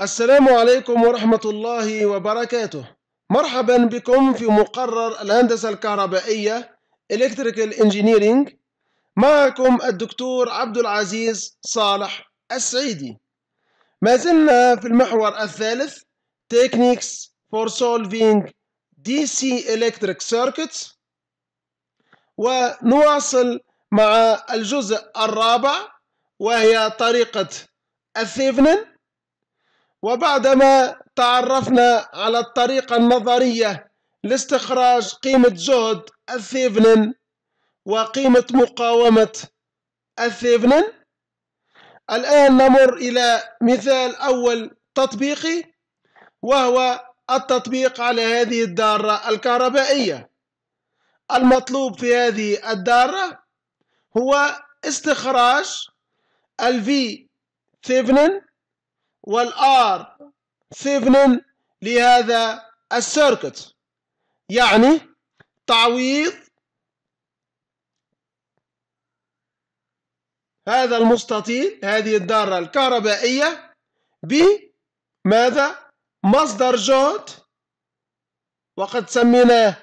السلام عليكم ورحمة الله وبركاته مرحبا بكم في مقرر الهندسة الكهربائية Electrical Engineering معكم الدكتور عبد العزيز صالح السعيدي ما زلنا في المحور الثالث Techniques for Solving DC Electric Circuits ونواصل مع الجزء الرابع وهي طريقة الثيفنن وبعدما تعرفنا على الطريقة النظرية لاستخراج قيمة جهد الثيفنن وقيمة مقاومة الثيفنن الآن نمر إلى مثال أول تطبيقي وهو التطبيق على هذه الدارة الكهربائية المطلوب في هذه الدارة هو استخراج الفي ثيفنن والار ثيفنين لهذا السيركت يعني تعويض هذا المستطيل هذه الدارة الكهربائية بماذا؟ مصدر جهد وقد سميناه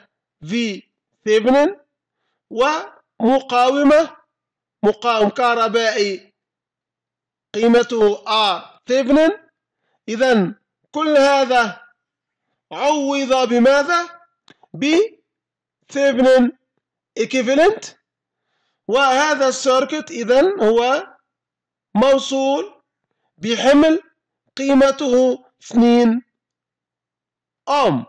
في ثيفنين ومقاومة مقاوم كهربائي قيمته R طفل إذا كل هذا عوض بماذا؟ بثمن equivalent وهذا السيركت إذا هو موصول بحمل قيمته 2 أم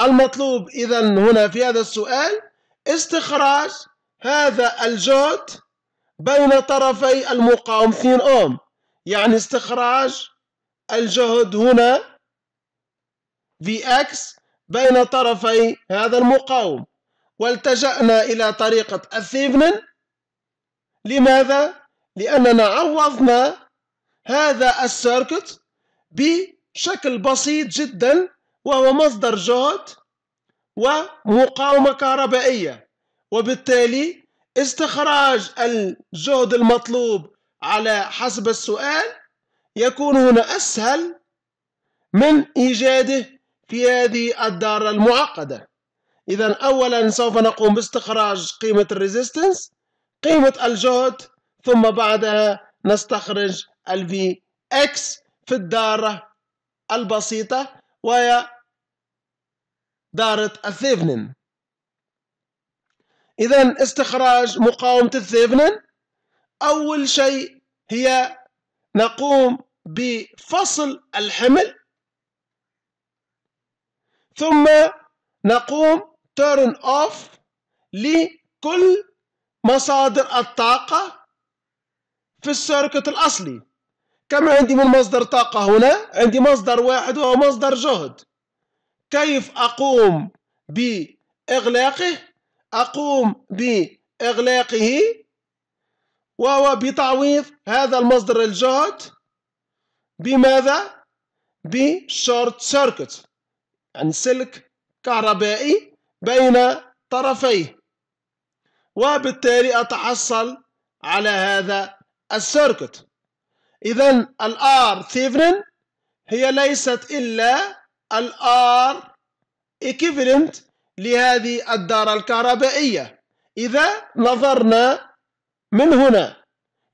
المطلوب إذا هنا في هذا السؤال استخراج هذا الجهد بين طرفي المقاوم 2 أم يعني استخراج الجهد هنا في اكس بين طرفي هذا المقاوم والتجأنا إلى طريقة الثيفنن لماذا؟ لأننا عوضنا هذا السيركت بشكل بسيط جدا وهو مصدر جهد ومقاومة كهربائية وبالتالي استخراج الجهد المطلوب على حسب السؤال يكون هنا أسهل من إيجاده في هذه الدارة المعقدة إذا أولا سوف نقوم باستخراج قيمة الريزيستنس قيمة الجهد ثم بعدها نستخرج الـ Vx اكس في الدارة البسيطة وهي دارة الثيفنين إذا استخراج مقاومة الثيفنين أول شيء هي نقوم بفصل الحمل ثم نقوم turn off لكل مصادر الطاقة في السيركت الأصلي كما عندي من مصدر طاقة هنا عندي مصدر واحد وهو مصدر جهد كيف أقوم بإغلاقه أقوم بإغلاقه وهو بتعويض هذا المصدر الجهد بماذا؟ بشورت سيركت يعني سلك كهربائي بين طرفيه وبالتالي أتحصل على هذا السيركت إذا الآر ثيفنن هي ليست إلا الآر إكيفلنت لهذه الدارة الكهربائية إذا نظرنا من هنا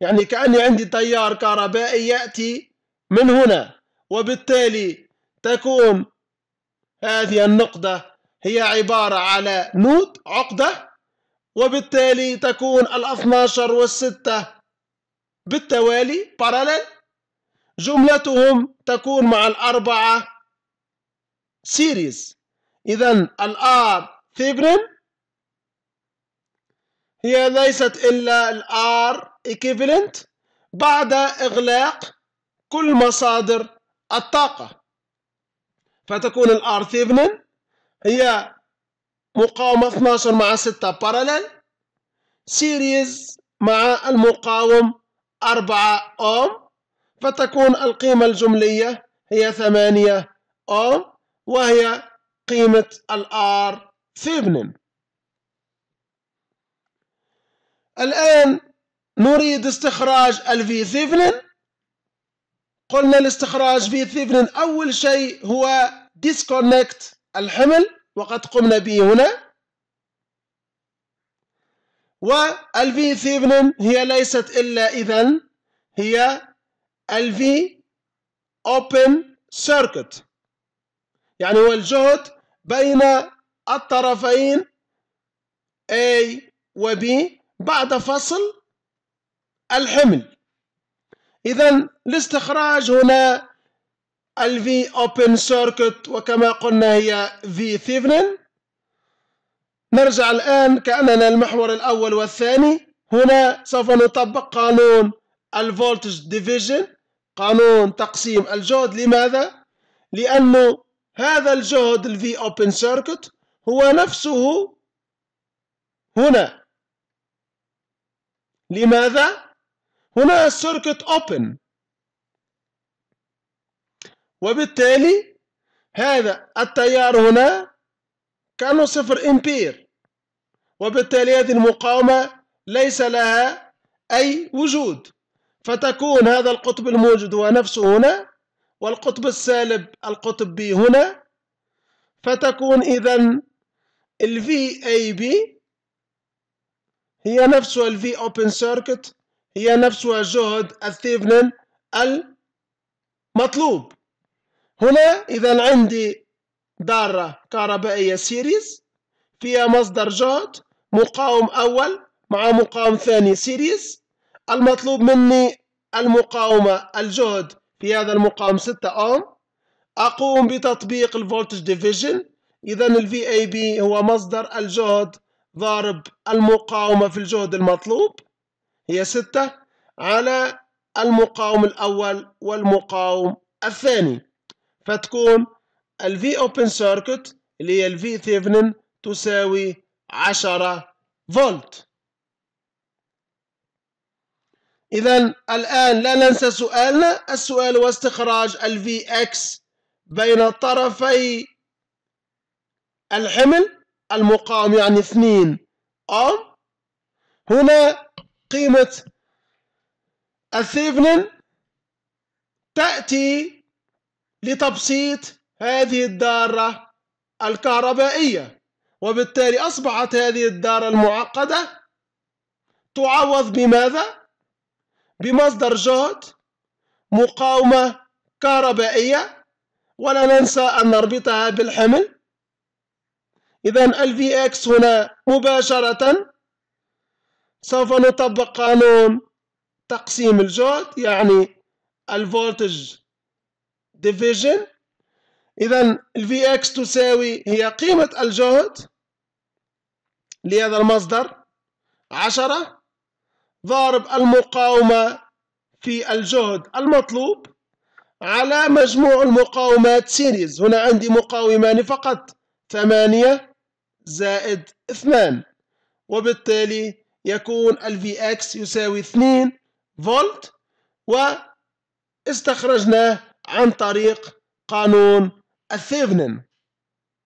يعني كأني عندي تيار كهربائي يأتي من هنا وبالتالي تكون هذه النقطة هي عبارة على نود عقدة وبالتالي تكون الاثناشر والستة بالتوالي parallel جملتهم تكون مع الأربعة سيريز إذا الآر ثيبرين هي ليست إلا الـ R equivalent بعد إغلاق كل مصادر الطاقة فتكون الـ R Thevenin هي مقاومة 12 مع 6 parallel series مع المقاوم 4 أوم فتكون القيمة الجملية هي 8 أوم وهي قيمة الـ R Thevenin الآن نريد استخراج الفي ثيفنين قلنا الاستخراج في ثيفنين أول شيء هو disconnect الحمل وقد قمنا به هنا والفي ثيفنين هي ليست إلا إذا هي الفي open circuit يعني هو الجهد بين الطرفين A و B بعد فصل الحمل إذا الاستخراج هنا الفي open circuit وكما قلنا هي في ثيفنن نرجع الآن كأننا المحور الأول والثاني هنا سوف نطبق قانون الفولتج ديفيجن قانون تقسيم الجهد لماذا؟ لأنه هذا الجهد الفي open circuit هو نفسه هنا لماذا؟ هنا السيركت open وبالتالي هذا التيار هنا كانه صفر امبير وبالتالي هذه المقاومة ليس لها أي وجود فتكون هذا القطب الموجود هو نفسه هنا والقطب السالب القطب B هنا فتكون إذا أي VAB هي نفسها V open circuit هي نفسها جهد الثيفنين المطلوب هنا إذا عندي دارة كهربائية سيريز فيها مصدر جهد مقاوم أول مع مقاوم ثاني سيريز المطلوب مني المقاومة الجهد في هذا المقاوم 6 أوم أقوم بتطبيق الفولتج ديفيجن إذا الـ VAB هو مصدر الجهد ضارب المقاومة في الجهد المطلوب هي ستة على المقاوم الأول والمقاوم الثاني فتكون الـ V open circuit اللي هي الـ V Thevenin تساوي عشرة فولت إذا الآن لا ننسى سؤالنا السؤال هو استخراج الـ VX بين طرفي الحمل المقام يعني اثنين ام هنا قيمة الثيفنن تأتي لتبسيط هذه الدارة الكهربائية وبالتالي أصبحت هذه الدارة المعقدة تعوض بماذا؟ بمصدر جهد مقاومة كهربائية ولا ننسى أن نربطها بالحمل إذا الـ Vx إكس هنا مباشرة سوف نطبق قانون تقسيم الجهد يعني Voltage ديفيجن إذا الـ إكس تساوي هي قيمة الجهد لهذا المصدر عشرة ضارب المقاومة في الجهد المطلوب على مجموع المقاومات سيريز هنا عندي مقاومان فقط ثمانية زائد 2 وبالتالي يكون ال Vx يساوي 2 فولت واستخرجناه عن طريق قانون الثيفنن